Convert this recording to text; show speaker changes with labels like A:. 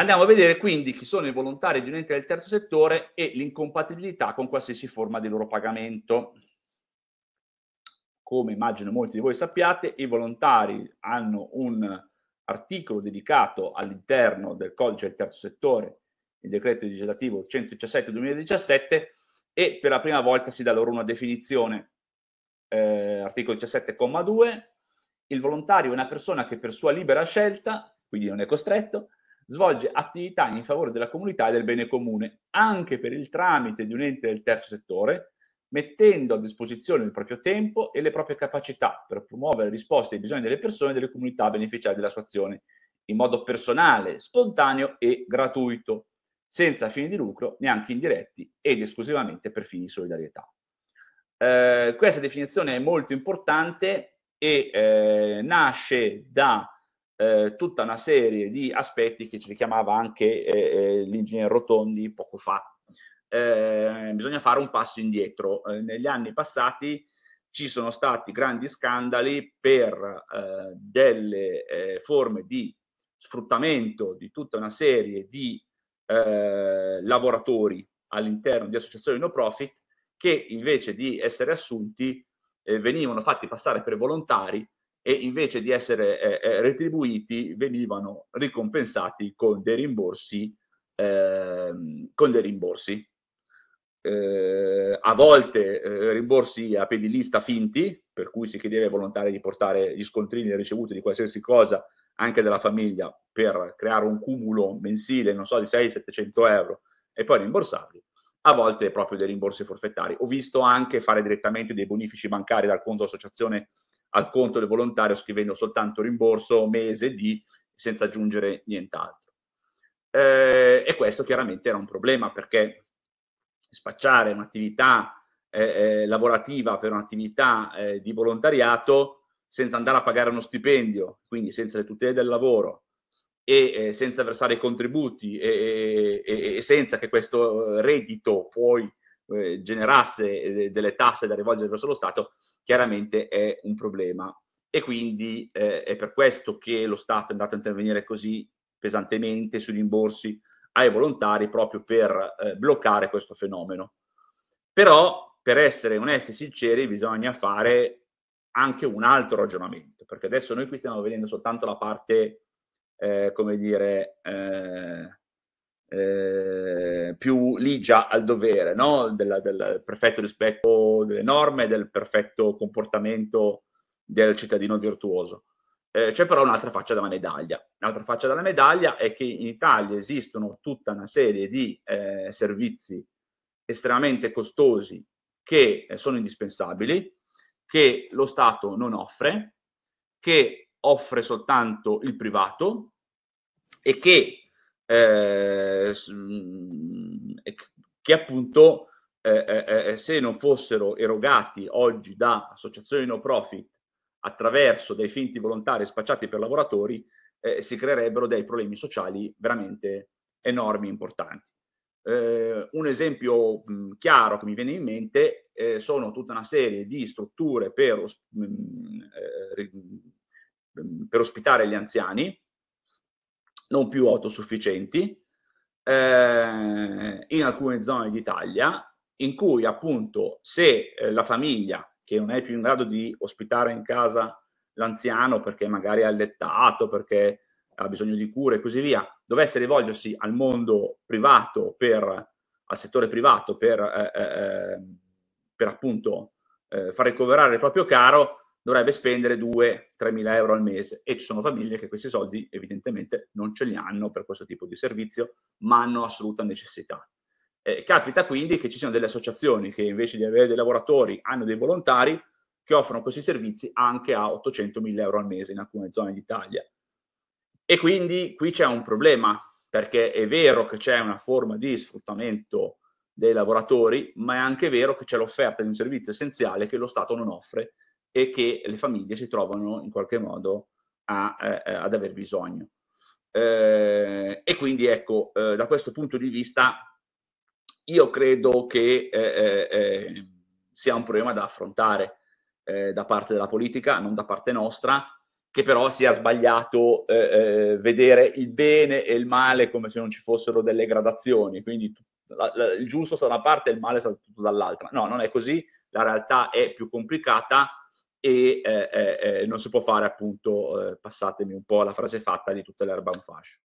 A: Andiamo a vedere quindi chi sono i volontari di un ente del terzo settore e l'incompatibilità con qualsiasi forma di loro pagamento. Come immagino molti di voi sappiate, i volontari hanno un articolo dedicato all'interno del codice del terzo settore, il decreto legislativo 117-2017, e per la prima volta si dà loro una definizione. Eh, articolo 17,2, il volontario è una persona che per sua libera scelta, quindi non è costretto, svolge attività in favore della comunità e del bene comune, anche per il tramite di un ente del terzo settore, mettendo a disposizione il proprio tempo e le proprie capacità per promuovere risposte ai bisogni delle persone e delle comunità beneficiarie della sua azione, in modo personale, spontaneo e gratuito, senza fini di lucro, neanche indiretti ed esclusivamente per fini di solidarietà. Eh, questa definizione è molto importante e eh, nasce da eh, tutta una serie di aspetti che ci richiamava anche eh, eh l'ingegner Rotondi poco fa. Eh, bisogna fare un passo indietro. Eh, negli anni passati ci sono stati grandi scandali per eh, delle forme di sfruttamento di tutta una serie di lavoratori all'interno di associazioni no profit che invece di essere assunti venivano fatti passare per volontari e invece di essere eh, eh, retribuiti venivano ricompensati con dei rimborsi, eh, con dei rimborsi. Eh, a volte eh, rimborsi a pedilista finti, per cui si chiedeva ai volontari di portare gli scontrini ricevuti di qualsiasi cosa, anche della famiglia, per creare un cumulo mensile, non so, di 600-700 euro e poi rimborsarli. A volte proprio dei rimborsi forfettari. Ho visto anche fare direttamente dei bonifici bancari dal conto dell'associazione al conto del volontario scrivendo soltanto rimborso mese di senza aggiungere nient'altro. Eh, e questo chiaramente era un problema perché spacciare un'attività eh, eh lavorativa per un'attività eh, di volontariato senza andare a pagare uno stipendio, quindi senza le tutele del lavoro e eh, senza versare i contributi e, e, e, senza che questo reddito poi generasse delle tasse da rivolgere verso lo Stato, chiaramente è un problema e quindi eh, è per questo che lo Stato è andato a intervenire così pesantemente sui rimborsi ai volontari proprio per eh, bloccare questo fenomeno. Però per essere onesti e sinceri bisogna fare anche un altro ragionamento, perché adesso noi qui stiamo vedendo soltanto la parte, eh, come dire, eh, eh più ligia al dovere no? del, del perfetto rispetto delle norme, del perfetto comportamento del cittadino virtuoso. Eh, c'è però un'altra faccia della medaglia. Un'altra faccia della medaglia è che in Italia esistono tutta una serie di eh, servizi estremamente costosi che eh, sono indispensabili, che lo Stato non offre, che offre soltanto il privato e che eh, che appunto eh eh, eh, eh, se non fossero erogati oggi da associazioni no profit attraverso dei finti volontari spacciati per lavoratori, eh, si creerebbero dei problemi sociali veramente enormi e importanti. Eh, un esempio mh, mm, chiaro che mi viene in mente sono tutta una serie di strutture per, mh, mm, mm, per ospitare gli anziani non più autosufficienti, eh, in alcune zone d'Italia in cui appunto se eh, la famiglia che non è più in grado di ospitare in casa l'anziano perché magari è allettato, perché ha bisogno di cure e così via, dovesse rivolgersi al mondo privato, per, al settore privato per, eh, eh, eh per appunto eh, far ricoverare il proprio caro, dovrebbe spendere 2-3 mila euro al mese e ci sono famiglie che questi soldi evidentemente non ce li hanno per questo tipo di servizio, ma hanno assoluta necessità. Eh, capita quindi che ci siano delle associazioni che invece di avere dei lavoratori hanno dei volontari che offrono questi servizi anche a 800 mila euro al mese in alcune zone d'Italia. E quindi qui c'è un problema, perché è vero che c'è una forma di sfruttamento dei lavoratori, ma è anche vero che c'è l'offerta di un servizio essenziale che lo Stato non offre e che le famiglie si trovano in qualche modo a, eh, ad aver bisogno. Eh, e quindi ecco, eh, da questo punto di vista io credo che eh, eh, eh, sia un problema da affrontare da parte della politica, non da parte nostra, che però sia sbagliato vedere il bene e il male come se non ci fossero delle gradazioni, quindi la, la, il giusto sta da una parte e il male sta dall'altra. No, non è così, la realtà è più complicata e eh, eh, eh, non si può fare appunto, eh, passatemi un po' la frase fatta, di tutta l'erba un fascio.